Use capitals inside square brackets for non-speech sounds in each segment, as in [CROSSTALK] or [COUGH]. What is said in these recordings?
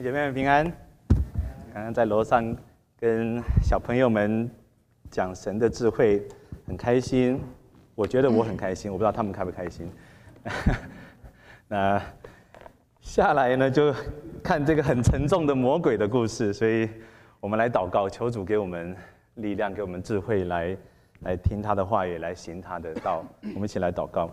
姐妹们平安！刚刚在楼上跟小朋友们讲神的智慧，很开心。我觉得我很开心，我不知道他们开不开心。[LAUGHS] 那下来呢，就看这个很沉重的魔鬼的故事，所以我们来祷告，求主给我们力量，给我们智慧，来来听他的话，也来行他的道。我们一起来祷告：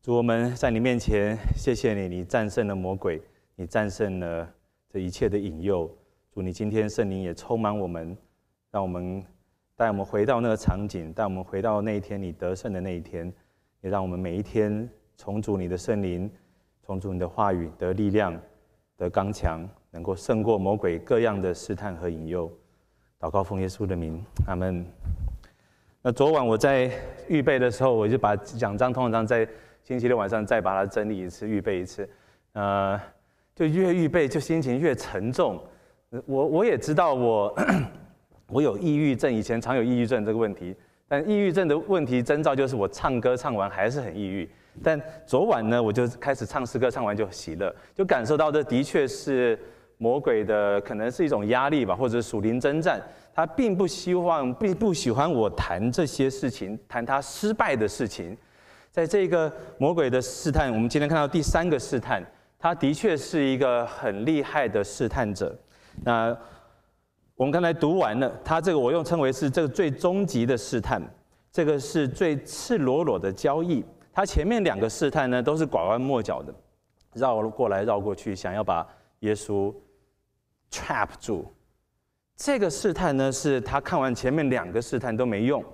主，我们在你面前，谢谢你，你战胜了魔鬼。你战胜了这一切的引诱，主，你今天圣灵也充满我们，让我们带我们回到那个场景，带我们回到那一天你得胜的那一天，也让我们每一天重组你的圣灵，重组你的话语，得力量，得刚强，能够胜过魔鬼各样的试探和引诱。祷告奉耶稣的名，阿门。那昨晚我在预备的时候，我就把讲章通常在星期六晚上再把它整理一次，预备一次，呃。就越预备，就心情越沉重。我我也知道，我 [COUGHS] 我有抑郁症，以前常有抑郁症这个问题。但抑郁症的问题征兆就是，我唱歌唱完还是很抑郁。但昨晚呢，我就开始唱诗歌，唱完就喜乐，就感受到这的确是魔鬼的，可能是一种压力吧，或者属灵征战。他并不希望，并不喜欢我谈这些事情，谈他失败的事情。在这个魔鬼的试探，我们今天看到第三个试探。他的确是一个很厉害的试探者。那我们刚才读完了，他这个我又称为是这个最终极的试探，这个是最赤裸裸的交易。他前面两个试探呢，都是拐弯抹角的，绕过来绕过去，想要把耶稣 trap 住。这个试探呢，是他看完前面两个试探都没用，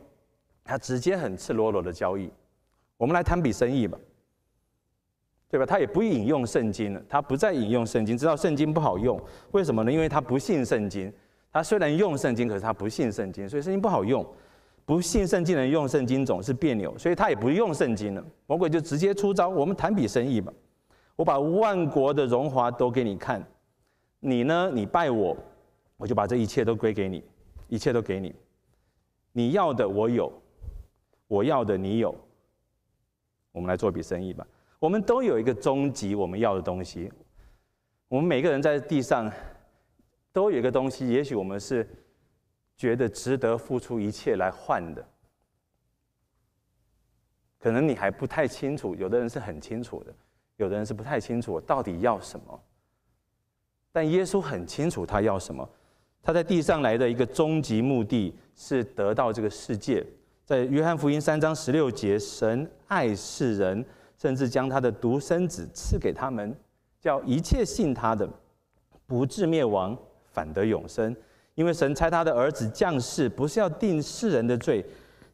他直接很赤裸裸的交易。我们来谈笔生意吧。对吧？他也不引用圣经了，他不再引用圣经，知道圣经不好用，为什么呢？因为他不信圣经，他虽然用圣经，可是他不信圣经，所以圣经不好用。不信圣经的人用圣经总是别扭，所以他也不用圣经了。魔鬼就直接出招：“我们谈笔生意吧，我把万国的荣华都给你看，你呢？你拜我，我就把这一切都归给你，一切都给你，你要的我有，我要的你有，我们来做笔生意吧。”我们都有一个终极我们要的东西。我们每个人在地上都有一个东西，也许我们是觉得值得付出一切来换的。可能你还不太清楚，有的人是很清楚的，有的人是不太清楚我到底要什么。但耶稣很清楚他要什么，他在地上来的一个终极目的是得到这个世界。在约翰福音三章十六节，神爱世人。甚至将他的独生子赐给他们，叫一切信他的，不至灭亡，反得永生。因为神差他的儿子降世，不是要定世人的罪，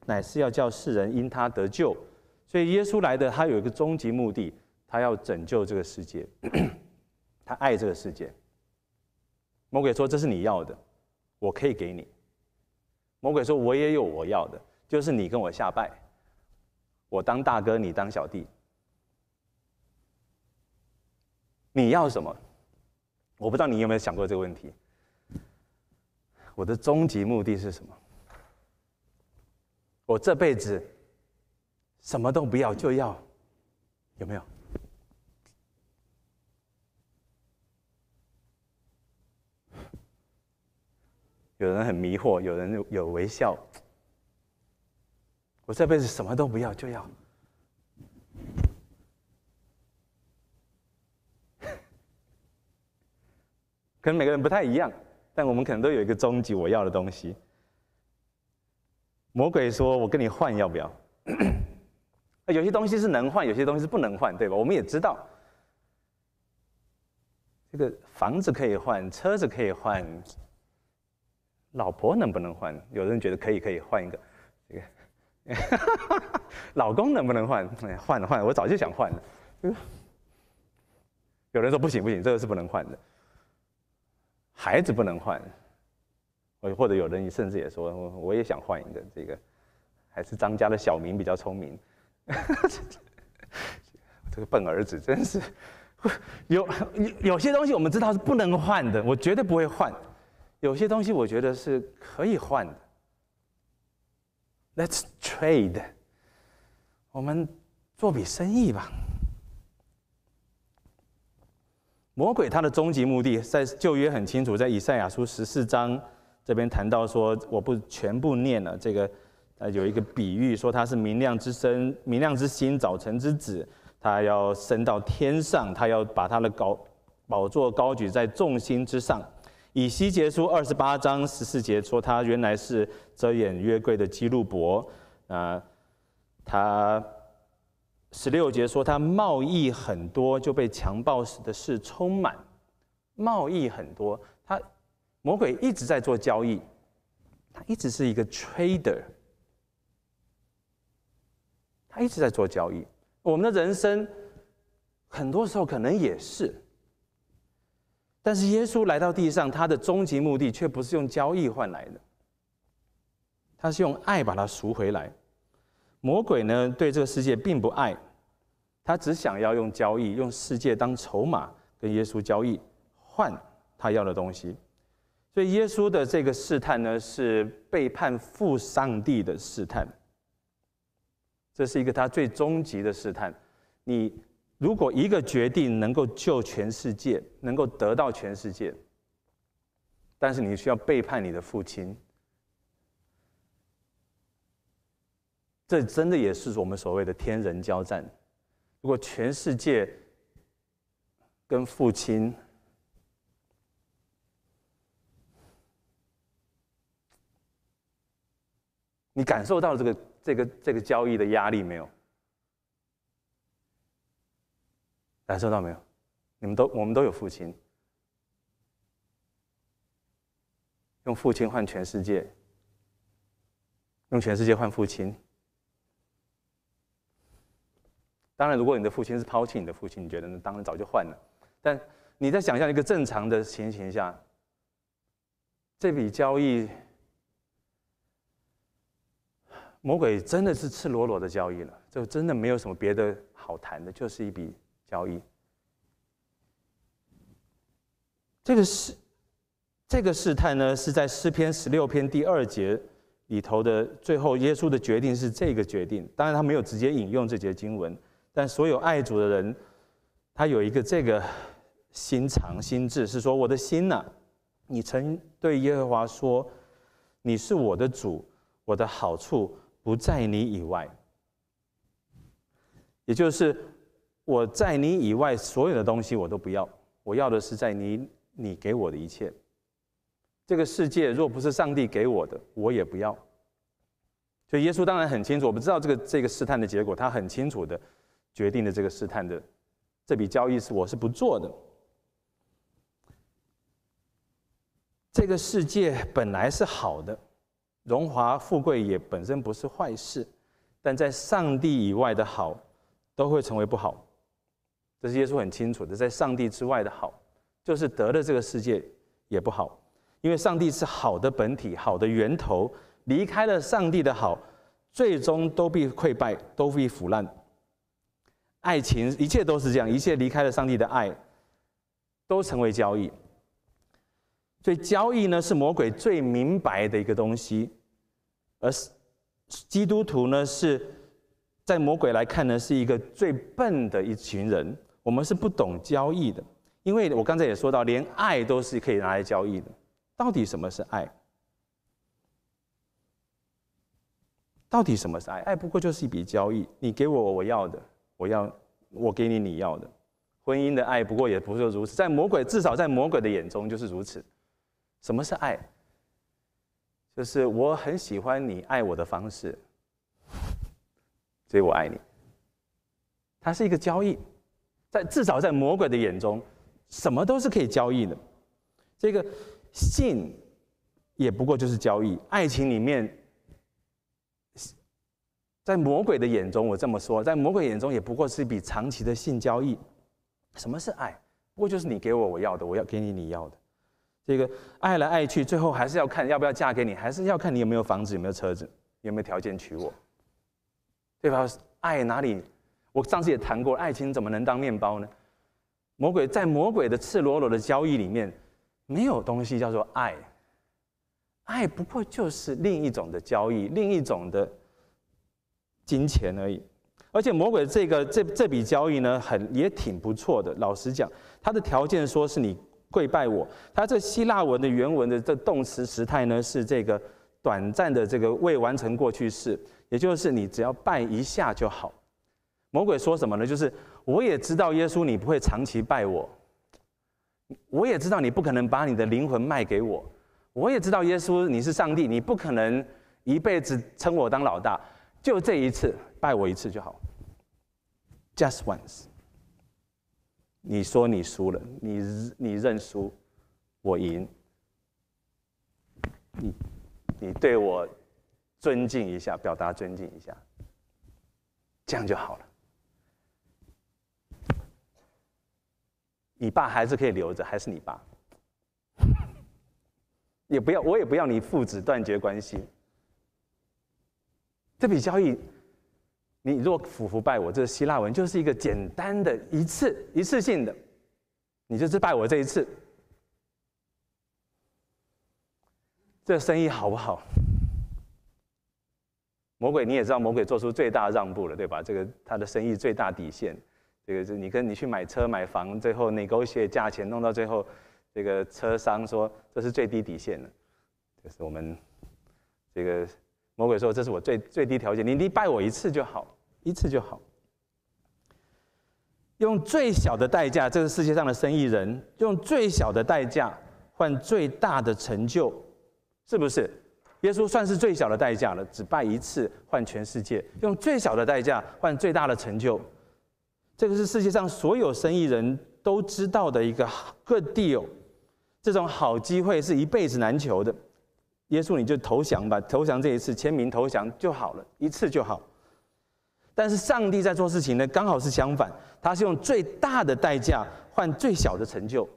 乃是要叫世人因他得救。所以耶稣来的，他有一个终极目的，他要拯救这个世界。[CLEARS THROAT] 他爱这个世界。魔鬼说：“这是你要的，我可以给你。”魔鬼说：“我也有我要的，就是你跟我下拜，我当大哥，你当小弟。”你要什么？我不知道你有没有想过这个问题。我的终极目的是什么？我这辈子什么都不要，就要，有没有？有人很迷惑，有人有微笑。我这辈子什么都不要，就要。可能每个人不太一样，但我们可能都有一个终极我要的东西。魔鬼说：“我跟你换，要不要？”有些东西是能换，有些东西是不能换，对吧？我们也知道，这个房子可以换，车子可以换，老婆能不能换？有的人觉得可以，可以换一个。这个，哈哈哈！老公能不能换？换了，换了，我早就想换了。[LAUGHS] 有人说：“不行，不行，这个是不能换的。”孩子不能换，或者有人甚至也说，我我也想换一个。这个还是张家的小明比较聪明，[LAUGHS] 这个笨儿子真是。[LAUGHS] 有有有些东西我们知道是不能换的，我绝对不会换。有些东西我觉得是可以换的。Let's trade，我们做笔生意吧。魔鬼他的终极目的，在旧约很清楚，在以赛亚书十四章这边谈到说，我不全部念了。这个，呃，有一个比喻说他是明亮之身、明亮之星、早晨之子，他要升到天上，他要把他的高宝座高举在众星之上。以西结书二十八章十四节说，他原来是遮掩约柜的基路伯，啊，他。十六节说他贸易很多，就被强暴时的事充满。贸易很多，他魔鬼一直在做交易，他一直是一个 trader，他一直在做交易。我们的人生很多时候可能也是，但是耶稣来到地上，他的终极目的却不是用交易换来的，他是用爱把他赎回来。魔鬼呢对这个世界并不爱，他只想要用交易，用世界当筹码跟耶稣交易，换他要的东西。所以耶稣的这个试探呢，是背叛父上帝的试探。这是一个他最终极的试探。你如果一个决定能够救全世界，能够得到全世界，但是你需要背叛你的父亲。这真的也是我们所谓的天人交战。如果全世界跟父亲，你感受到这个这个这个交易的压力没有？感受到没有？你们都我们都有父亲，用父亲换全世界，用全世界换父亲。当然，如果你的父亲是抛弃你的父亲，你觉得那当然早就换了。但你在想象一个正常的情形下，这笔交易魔鬼真的是赤裸裸的交易了，就真的没有什么别的好谈的，就是一笔交易。这个事，这个试探呢，是在诗篇十六篇第二节里头的最后，耶稣的决定是这个决定。当然，他没有直接引用这节经文。但所有爱主的人，他有一个这个心肠心智，是说我的心呐，你曾对耶和华说，你是我的主，我的好处不在你以外。也就是我在你以外所有的东西我都不要，我要的是在你你给我的一切。这个世界若不是上帝给我的，我也不要。所以耶稣当然很清楚，我不知道这个这个试探的结果，他很清楚的。决定了这个试探的这笔交易是我是不做的。这个世界本来是好的，荣华富贵也本身不是坏事，但在上帝以外的好都会成为不好。这是耶稣很清楚的，在上帝之外的好就是得了这个世界也不好，因为上帝是好的本体、好的源头，离开了上帝的好，最终都被溃败、都必腐烂。爱情，一切都是这样，一切离开了上帝的爱，都成为交易。所以交易呢，是魔鬼最明白的一个东西，而基督徒呢，是在魔鬼来看呢，是一个最笨的一群人。我们是不懂交易的，因为我刚才也说到，连爱都是可以拿来交易的。到底什么是爱？到底什么是爱？爱不过就是一笔交易，你给我，我要的。我要，我给你你要的，婚姻的爱不过也不是如此，在魔鬼至少在魔鬼的眼中就是如此。什么是爱？就是我很喜欢你爱我的方式，所以我爱你。它是一个交易，在至少在魔鬼的眼中，什么都是可以交易的。这个性也不过就是交易，爱情里面。在魔鬼的眼中，我这么说，在魔鬼眼中也不过是一笔长期的性交易。什么是爱？不过就是你给我我要的，我要给你你要的。这个爱来爱去，最后还是要看要不要嫁给你，还是要看你有没有房子、有没有车子、有没有条件娶我，对吧？爱哪里？我上次也谈过，爱情怎么能当面包呢？魔鬼在魔鬼的赤裸裸的交易里面，没有东西叫做爱。爱不过就是另一种的交易，另一种的。金钱而已，而且魔鬼这个这这笔交易呢，很也挺不错的。老实讲，他的条件说是你跪拜我，他这希腊文的原文的这动词时态呢是这个短暂的这个未完成过去式，也就是你只要拜一下就好。魔鬼说什么呢？就是我也知道耶稣你不会长期拜我，我也知道你不可能把你的灵魂卖给我，我也知道耶稣你是上帝，你不可能一辈子称我当老大。就这一次，拜我一次就好。Just once。你说你输了，你你认输，我赢。你你对我尊敬一下，表达尊敬一下，这样就好了。你爸还是可以留着，还是你爸，也不要，我也不要你父子断绝关系。这笔交易，你若果服服拜我，这是希腊文，就是一个简单的一次一次性的，你就是拜我这一次。这生意好不好？魔鬼你也知道，魔鬼做出最大让步了，对吧？这个他的生意最大底线，这个是你跟你去买车买房，最后 n 勾 g 价钱，弄到最后，这个车商说这是最低底线了，这是我们这个。魔鬼说：“这是我最最低条件，你你拜我一次就好，一次就好。用最小的代价，这是世界上的生意人用最小的代价换最大的成就，是不是？耶稣算是最小的代价了，只拜一次换全世界，用最小的代价换最大的成就，这个是世界上所有生意人都知道的一个各地 l 这种好机会是一辈子难求的。”耶稣，你就投降吧，投降这一次，签名投降就好了，一次就好。但是上帝在做事情呢，刚好是相反，他是用最大的代价换最小的成就。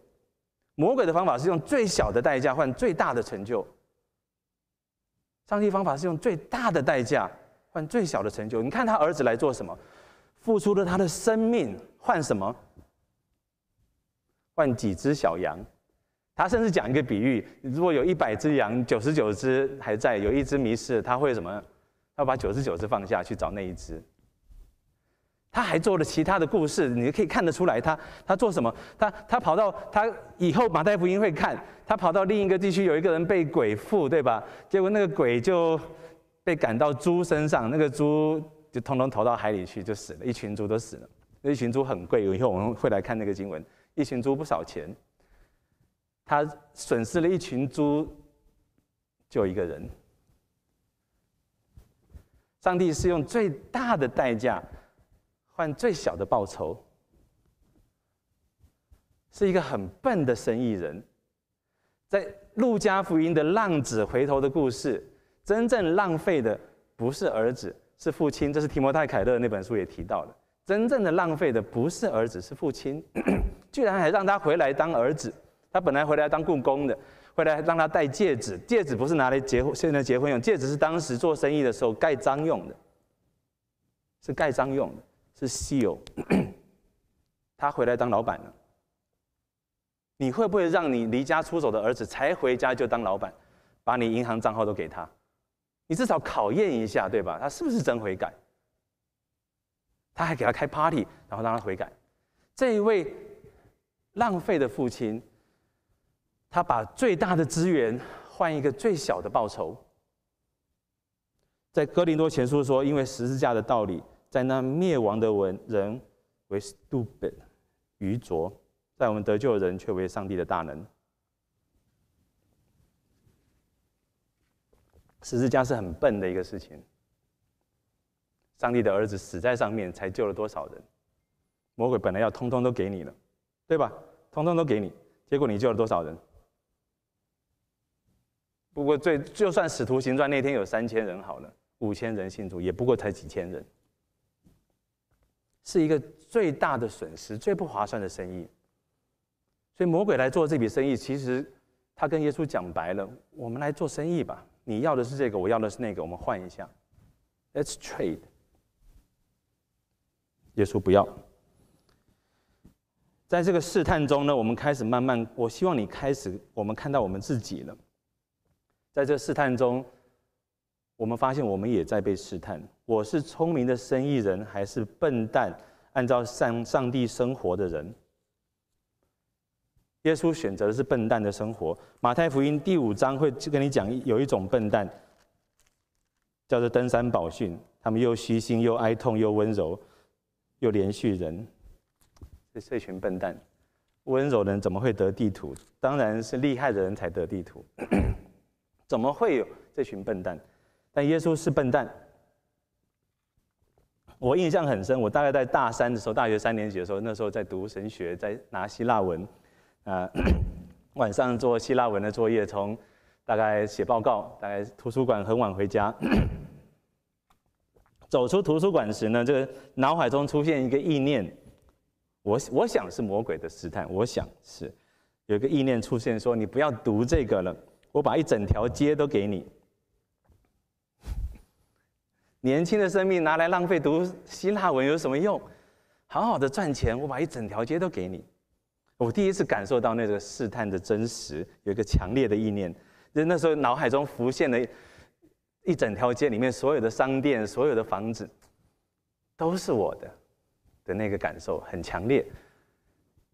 魔鬼的方法是用最小的代价换最大的成就。上帝方法是用最大的代价换最小的成就。你看他儿子来做什么，付出了他的生命换什么？换几只小羊。他甚至讲一个比喻：如果有一百只羊，九十九只还在，有一只迷失，他会什么？要把九十九只放下去找那一只。他还做了其他的故事，你可以看得出来，他他做什么？他他跑到他以后，马太福音会看，他跑到另一个地区，有一个人被鬼附，对吧？结果那个鬼就被赶到猪身上，那个猪就通通投到海里去，就死了，一群猪都死了。那一群猪很贵，以后我们会来看那个经文，一群猪不少钱。他损失了一群猪，就一个人。上帝是用最大的代价，换最小的报酬。是一个很笨的生意人，在《路加福音》的浪子回头的故事，真正浪费的不是儿子，是父亲。这是提摩太·凯勒那本书也提到了，真正的浪费的不是儿子，是父亲，[COUGHS] 居然还让他回来当儿子。他本来回来当雇工的，回来让他戴戒指，戒指不是拿来结婚，现在结婚用戒指是当时做生意的时候盖章用的，是盖章用，的，是 seal。[CLEARS THROAT] 他回来当老板了，你会不会让你离家出走的儿子才回家就当老板，把你银行账号都给他，你至少考验一下，对吧？他是不是真悔改？他还给他开 party，然后让他悔改。这一位浪费的父亲。他把最大的资源换一个最小的报酬。在哥林多前书说，因为十字架的道理，在那灭亡的文人为 stupid，愚拙，在我们得救的人却为上帝的大能。十字架是很笨的一个事情。上帝的儿子死在上面，才救了多少人？魔鬼本来要通通都给你了，对吧？通通都给你，结果你救了多少人？不过最就算《使徒行传》那天有三千人好了，五千人信徒也不过才几千人，是一个最大的损失、最不划算的生意。所以魔鬼来做这笔生意，其实他跟耶稣讲白了：“我们来做生意吧，你要的是这个，我要的是那个，我们换一下。” e t s trade。耶稣不要。在这个试探中呢，我们开始慢慢，我希望你开始，我们看到我们自己了。在这试探中，我们发现我们也在被试探。我是聪明的生意人，还是笨蛋？按照上上帝生活的人，耶稣选择的是笨蛋的生活。马太福音第五章会跟你讲，有一种笨蛋叫做登山宝训，他们又虚心，又哀痛，又温柔，又连续人。这这群笨蛋，温柔的人怎么会得地图？当然是厉害的人才得地图。怎么会有这群笨蛋？但耶稣是笨蛋。我印象很深，我大概在大三的时候，大学三年级的时候，那时候在读神学，在拿希腊文，啊，[CLEARS THROAT] 晚上做希腊文的作业，从大概写报告，大概图书馆很晚回家。[CLEARS THROAT] 走出图书馆时呢，这个脑海中出现一个意念，我我想是魔鬼的试探，我想是有一个意念出现，说你不要读这个了。我把一整条街都给你。[LAUGHS] 年轻的生命拿来浪费读希腊文有什么用？好好的赚钱，我把一整条街都给你。我第一次感受到那个试探的真实，有一个强烈的意念，就那时候脑海中浮现的，一整条街里面所有的商店、所有的房子，都是我的，的那个感受很强烈。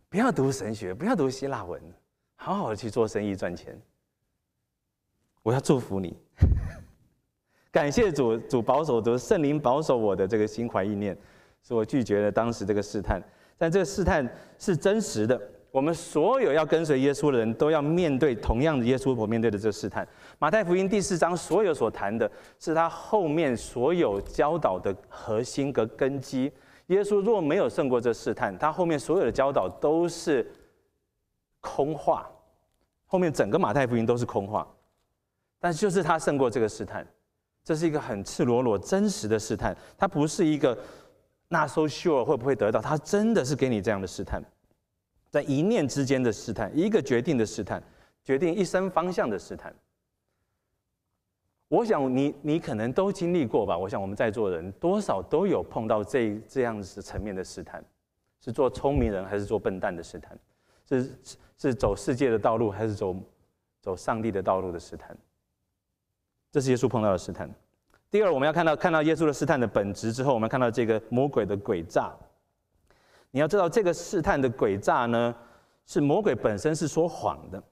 不要读神学，不要读希腊文，好好的去做生意赚钱。我要祝福你，[LAUGHS] 感谢主，主保守主圣灵保守我的这个心怀意念，使我拒绝了当时这个试探。但这个试探是真实的，我们所有要跟随耶稣的人都要面对同样的耶稣所面对的这个试探。马太福音第四章所有所谈的是他后面所有教导的核心和根基。耶稣若没有胜过这试探，他后面所有的教导都是空话，后面整个马太福音都是空话。但就是他胜过这个试探，这是一个很赤裸裸、真实的试探。他不是一个“那 so sure 会不会得到”，他真的是给你这样的试探，在一念之间的试探，一个决定的试探，决定一生方向的试探。我想你，你可能都经历过吧。我想我们在座人多少都有碰到这这样子层面的试探：是做聪明人还是做笨蛋的试探？是是走世界的道路还是走走上帝的道路的试探？这是耶稣碰到的试探。第二，我们要看到看到耶稣的试探的本质之后，我们看到这个魔鬼的诡诈。你要知道，这个试探的诡诈呢，是魔鬼本身是说谎的，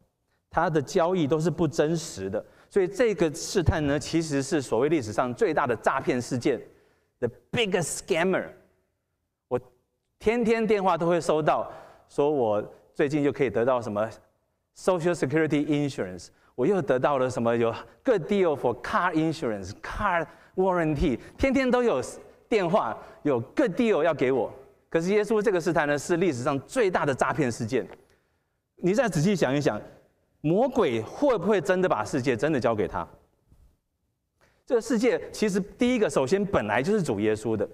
他的交易都是不真实的。所以这个试探呢，其实是所谓历史上最大的诈骗事件，the biggest scammer。我天天电话都会收到，说我最近就可以得到什么 social security insurance。我又得到了什么？有 good deal for car insurance, car warranty，天天都有电话，有 good deal 要给我。可是耶稣这个事态呢，是历史上最大的诈骗事件。你再仔细想一想，魔鬼会不会真的把世界真的交给他？这个世界其实第一个，首先本来就是主耶稣的，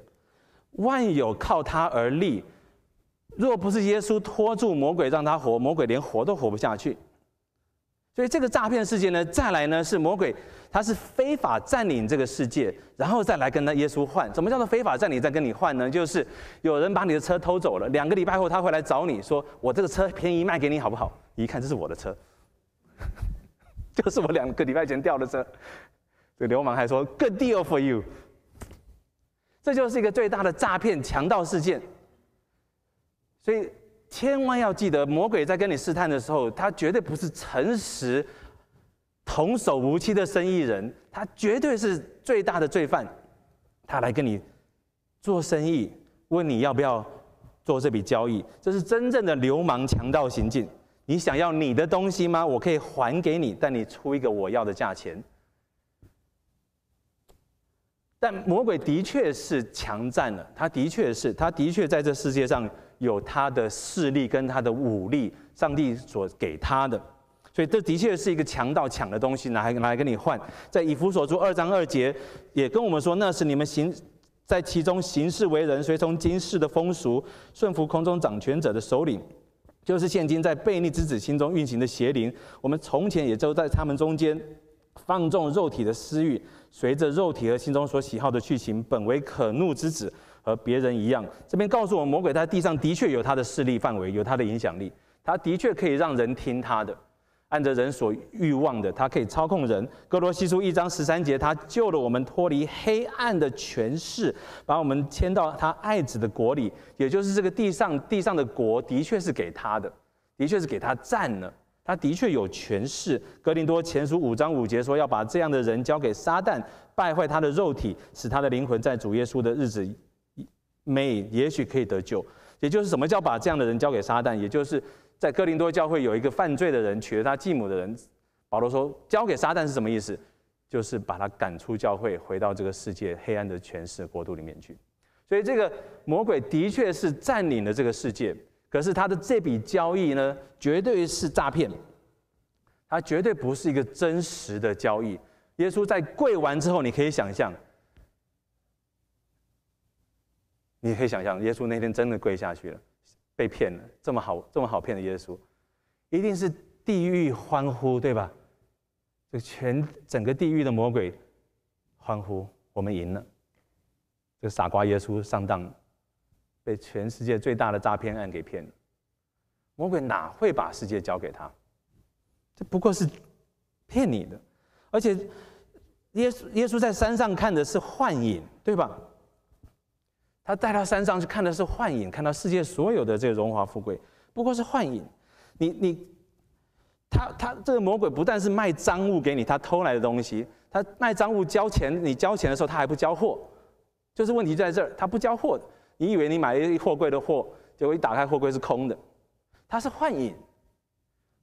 万有靠他而立。若不是耶稣拖住魔鬼让他活，魔鬼连活都活不下去。所以这个诈骗事件呢，再来呢是魔鬼，他是非法占领这个世界，然后再来跟他耶稣换。怎么叫做非法占领再跟你换呢？就是有人把你的车偷走了，两个礼拜后他会来找你说：“我这个车便宜卖给你好不好？”一看这是我的车，就是我两个礼拜前掉的车。这个流氓还说：“Good deal for you。”这就是一个最大的诈骗强盗事件。所以。千万要记得，魔鬼在跟你试探的时候，他绝对不是诚实、童叟无欺的生意人，他绝对是最大的罪犯。他来跟你做生意，问你要不要做这笔交易，这是真正的流氓强盗行径。你想要你的东西吗？我可以还给你，但你出一个我要的价钱。但魔鬼的确是强占了，他的确是，他的确在这世界上。有他的势力跟他的武力，上帝所给他的，所以这的确是一个强盗抢的东西，拿来拿来跟你换。在以弗所书二章二节，也跟我们说，那是你们行在其中行事为人，随从今世的风俗，顺服空中掌权者的首领，就是现今在悖逆之子心中运行的邪灵。我们从前也都在他们中间放纵肉体的私欲，随着肉体和心中所喜好的去行，本为可怒之子。和别人一样，这边告诉我们，魔鬼在地上的确有他的势力范围，有他的影响力，他的确可以让人听他的，按着人所欲望的，他可以操控人。哥罗西书一章十三节，他救了我们脱离黑暗的权势，把我们迁到他爱子的国里，也就是这个地上地上的国的确是给他的，的确是给他占了，他的确有权势。格林多前书五章五节说，要把这样的人交给撒旦，败坏他的肉体，使他的灵魂在主耶稣的日子。may 也许可以得救，也就是什么叫把这样的人交给撒旦？也就是在哥林多教会有一个犯罪的人，娶了他继母的人，保罗说交给撒旦是什么意思？就是把他赶出教会，回到这个世界黑暗的权势国度里面去。所以这个魔鬼的确是占领了这个世界，可是他的这笔交易呢，绝对是诈骗，他绝对不是一个真实的交易。耶稣在跪完之后，你可以想象。你可以想象，耶稣那天真的跪下去了，被骗了。这么好，这么好骗的耶稣，一定是地狱欢呼，对吧？这全整个地狱的魔鬼欢呼，我们赢了。这个傻瓜耶稣上当，被全世界最大的诈骗案给骗了。魔鬼哪会把世界交给他？这不过是骗你的。而且，耶稣耶稣在山上看的是幻影，对吧？他带到山上去看的是幻影，看到世界所有的这个荣华富贵不过是幻影。你你，他他这个魔鬼不但是卖赃物给你，他偷来的东西，他卖赃物交钱，你交钱的时候他还不交货，就是问题在这儿，他不交货。你以为你买一货柜的货，结果一打开货柜是空的，他是幻影，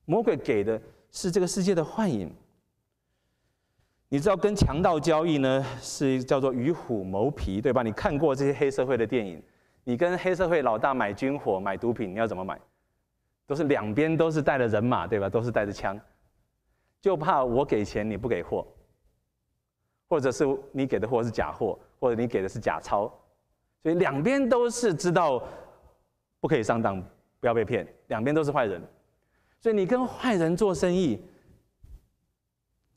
魔鬼给的是这个世界的幻影。你知道跟强盗交易呢，是叫做与虎谋皮，对吧？你看过这些黑社会的电影，你跟黑社会老大买军火、买毒品，你要怎么买？都是两边都是带着人马，对吧？都是带着枪，就怕我给钱你不给货，或者是你给的货是假货，或者你给的是假钞，所以两边都是知道不可以上当，不要被骗，两边都是坏人，所以你跟坏人做生意。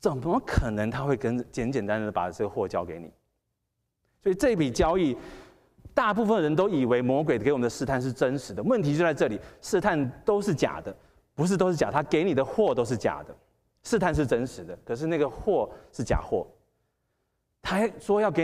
怎么可能他会跟简简单单的把这个货交给你？所以这笔交易，大部分人都以为魔鬼给我们的试探是真实的。问题就在这里，试探都是假的，不是都是假。他给你的货都是假的，试探是真实的，可是那个货是假货。他还说要给你。